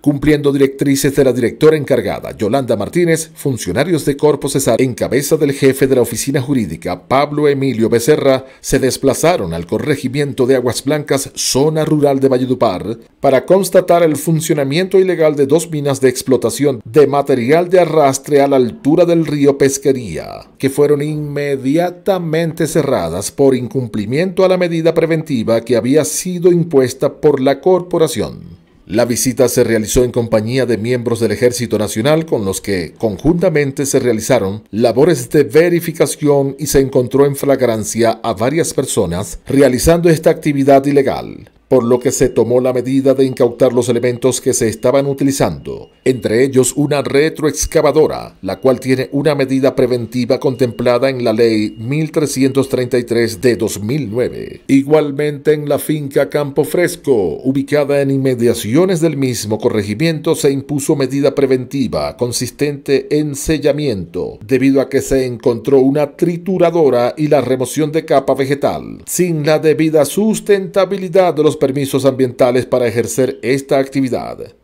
Cumpliendo directrices de la directora encargada, Yolanda Martínez, funcionarios de Corpo Cesar, en cabeza del jefe de la oficina jurídica, Pablo Emilio Becerra, se desplazaron al corregimiento de Aguas Blancas, zona rural de Valledupar, para constatar el funcionamiento ilegal de dos minas de explotación de material de arrastre a la altura del río Pesquería, que fueron inmediatamente cerradas por incumplimiento a la medida preventiva que había sido impuesta por la corporación. La visita se realizó en compañía de miembros del Ejército Nacional con los que conjuntamente se realizaron labores de verificación y se encontró en flagrancia a varias personas realizando esta actividad ilegal por lo que se tomó la medida de incautar los elementos que se estaban utilizando, entre ellos una retroexcavadora, la cual tiene una medida preventiva contemplada en la Ley 1333 de 2009. Igualmente en la finca Campo Fresco, ubicada en inmediaciones del mismo corregimiento, se impuso medida preventiva consistente en sellamiento, debido a que se encontró una trituradora y la remoción de capa vegetal, sin la debida sustentabilidad de los permisos ambientales para ejercer esta actividad.